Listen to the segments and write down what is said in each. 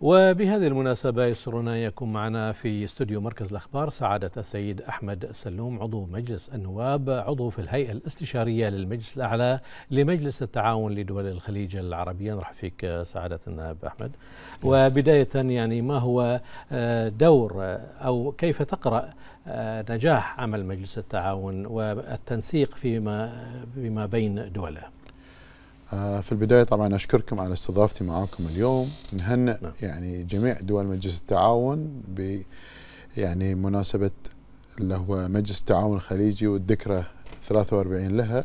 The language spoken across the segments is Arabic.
وبهذه المناسبة يسرنا يكون معنا في استوديو مركز الأخبار سعادة السيد أحمد السلوم عضو مجلس النواب عضو في الهيئة الاستشارية للمجلس الأعلى لمجلس التعاون لدول الخليج العربية نرحب فيك سعادة النائب أحمد وبداية يعني ما هو آه، دور آه، أو كيف تقرأ آه، نجاح عمل مجلس التعاون والتنسيق فيما بما بين دوله آه، في البدايه طبعا اشكركم على استضافتي معاكم اليوم نهنئ نعم. يعني جميع دول مجلس التعاون ب يعني مناسبه اللي هو مجلس التعاون الخليجي والذكرى 43 لها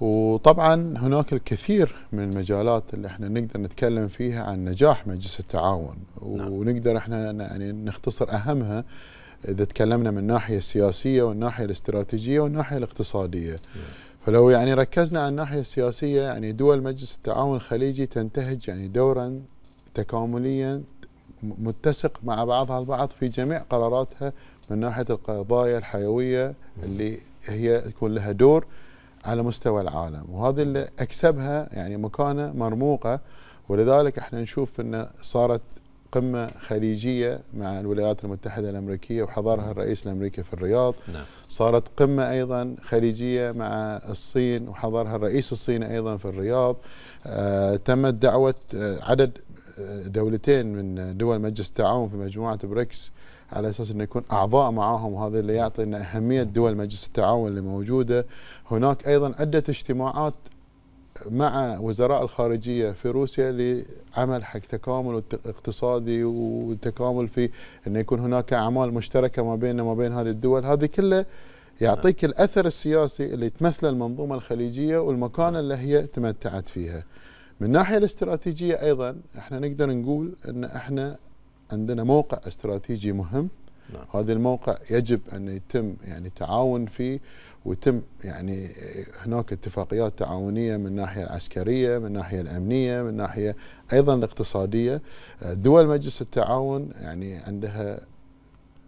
وطبعا هناك الكثير من المجالات اللي احنا نقدر نتكلم فيها عن نجاح مجلس التعاون نعم. ونقدر احنا يعني نختصر اهمها اذا تكلمنا من الناحيه السياسيه والناحيه الاستراتيجيه والناحيه الاقتصاديه نعم. فلو يعني ركزنا على الناحية السياسية يعني دول مجلس التعاون الخليجي تنتهج يعني دورا تكامليا متسق مع بعضها البعض في جميع قراراتها من ناحية القضايا الحيوية اللي هي يكون لها دور على مستوى العالم وهذا اللي أكسبها يعني مكانة مرموقة ولذلك احنا نشوف أن صارت قمة خليجية مع الولايات المتحدة الأمريكية وحضرها الرئيس الأمريكي في الرياض نعم. صارت قمة أيضا خليجية مع الصين وحضرها الرئيس الصيني أيضا في الرياض آه تمت دعوة آه عدد آه، دولتين من دول مجلس التعاون في مجموعة بريكس على اساس انه يكون اعضاء معاهم وهذا اللي يعطي ان اهميه دول مجلس التعاون اللي موجوده هناك ايضا عده اجتماعات مع وزراء الخارجية في روسيا لعمل حق تكامل اقتصادي وتكامل في أن يكون هناك أعمال مشتركة ما بيننا وما بين هذه الدول هذه كلها يعطيك الأثر السياسي اللي تمثله المنظومة الخليجية والمكان اللي هي تمتعت فيها من الناحية الاستراتيجية أيضا احنا نقدر نقول أن احنا عندنا موقع استراتيجي مهم نعم. هذا الموقع يجب أن يتم يعني تعاون فيه ويتم يعني هناك اتفاقيات تعاونية من الناحية العسكرية من الناحية الأمنية من الناحية أيضا الاقتصادية دول مجلس التعاون يعني عندها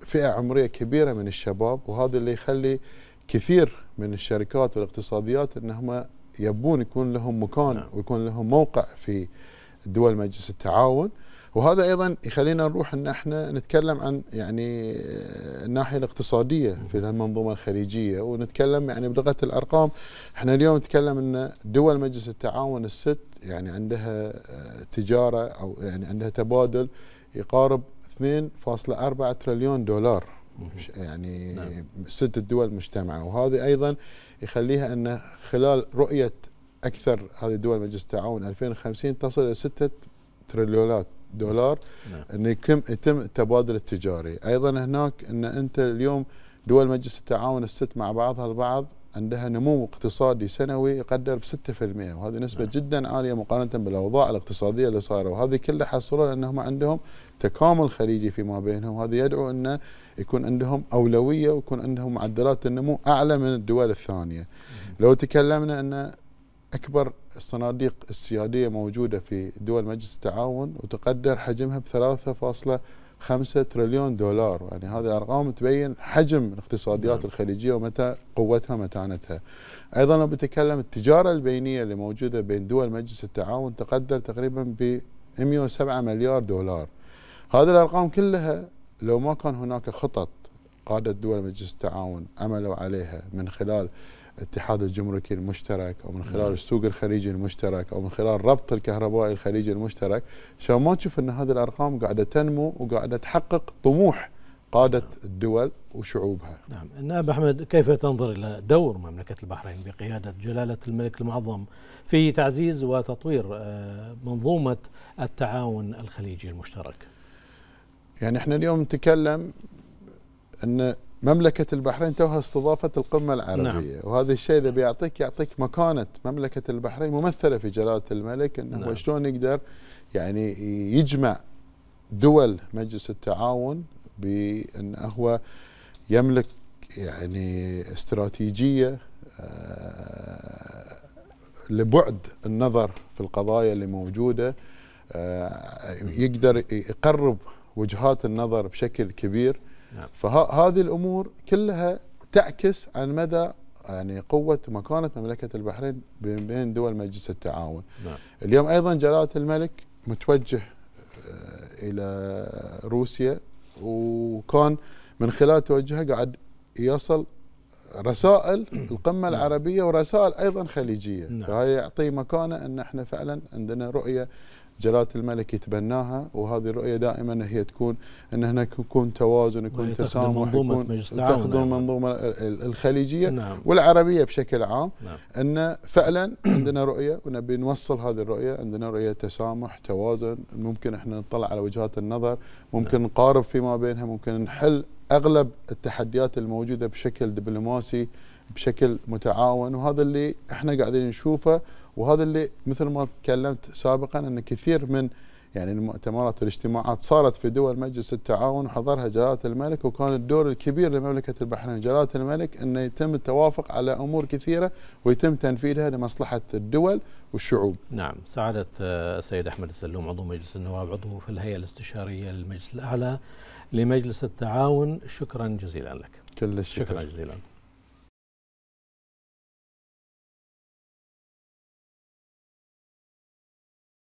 فئة عمرية كبيرة من الشباب وهذا اللي يخلي كثير من الشركات والاقتصاديات أنهم يبون يكون لهم مكان نعم. ويكون لهم موقع في دول مجلس التعاون وهذا ايضا يخلينا نروح ان احنا نتكلم عن يعني الناحيه الاقتصاديه في المنظومه الخليجيه ونتكلم يعني بلغه الارقام احنا اليوم نتكلم ان دول مجلس التعاون الست يعني عندها آه، تجاره او يعني عندها تبادل يقارب 2.4 تريليون دولار يعني نعم. ست الدول مجتمعه وهذا ايضا يخليها ان خلال رؤيه اكثر هذه الدول مجلس التعاون 2050 تصل الى 6 تريليونات دولار نعم. انه يتم يتم التبادل التجاري، ايضا هناك ان انت اليوم دول مجلس التعاون الست مع بعضها البعض عندها نمو اقتصادي سنوي يقدر ب 6% وهذه نسبة نعم. جدا عالية مقارنة بالأوضاع الاقتصادية اللي صايرة وهذه كلها حصلوا لانهم عندهم تكامل خليجي فيما بينهم وهذا يدعو أن يكون عندهم أولوية ويكون عندهم معدلات النمو أعلى من الدول الثانية نعم. لو تكلمنا أن أكبر الصناديق السيادية موجودة في دول مجلس التعاون وتقدر حجمها ب 3.5 تريليون دولار يعني هذه أرقام تبين حجم الاقتصاديات نعم. الخليجية ومتى قوتها ومتانتها أيضا لو بتكلم التجارة البينية اللي موجودة بين دول مجلس التعاون تقدر تقريبا ب 107 مليار دولار هذه الأرقام كلها لو ما كان هناك خطط قادة دول مجلس التعاون عملوا عليها من خلال الاتحاد الجمركي المشترك او من خلال السوق الخليجي المشترك او من خلال ربط الكهربائي الخليجي المشترك عشان ما تشوف ان هذه الارقام قاعده تنمو وقاعده تحقق طموح قاده نعم. الدول وشعوبها. نعم، النائب احمد كيف تنظر الى دور مملكه البحرين بقياده جلاله الملك المعظم في تعزيز وتطوير آه، منظومه التعاون الخليجي المشترك؟ يعني احنا اليوم نتكلم ان مملكة البحرين توها استضافت القمة العربية نعم. وهذا الشيء إذا بيعطيك يعطيك مكانة مملكة البحرين ممثلة في جلالة الملك أنه نعم. شلون يقدر يعني يجمع دول مجلس التعاون بأن هو يملك يعني استراتيجية آه، لبعد النظر في القضايا اللي موجودة آه، يقدر يقرب وجهات النظر بشكل كبير نعم. فهذه الامور كلها تعكس عن مدى يعني قوة مكانة مملكة البحرين بين دول مجلس التعاون نعم. اليوم أيضا جلالة الملك متوجه آه، إلى روسيا وكان من خلال توجهه قاعد يصل رسائل القمة نعم. العربية ورسائل أيضا خليجية نعم. فهي يعطي مكانة أن احنا فعلا عندنا رؤية جلاله الملك يتبناها وهذه الرؤيه دائما هي تكون ان هناك يكون توازن يكون تسامح يكون تاخذ المنظومه الخليجيه نعم. والعربيه بشكل عام نعم. ان فعلا عندنا رؤيه ونبي نوصل هذه الرؤيه عندنا رؤيه تسامح توازن ممكن احنا نطلع على وجهات النظر ممكن نعم. نقارب فيما بينها ممكن نحل اغلب التحديات الموجوده بشكل دبلوماسي بشكل متعاون وهذا اللي احنا قاعدين نشوفه وهذا اللي مثل ما تكلمت سابقا ان كثير من يعني المؤتمرات والاجتماعات صارت في دول مجلس التعاون وحضرها جلاله الملك وكان الدور الكبير لمملكه البحرين جلاله الملك انه يتم التوافق على امور كثيره ويتم تنفيذها لمصلحه الدول والشعوب. نعم، سعاده آه، السيد احمد السلوم عضو مجلس النواب عضو في الهيئه الاستشاريه للمجلس الاعلى لمجلس التعاون، شكرا جزيلا لك. كل الشكر. شكرا جزيلا.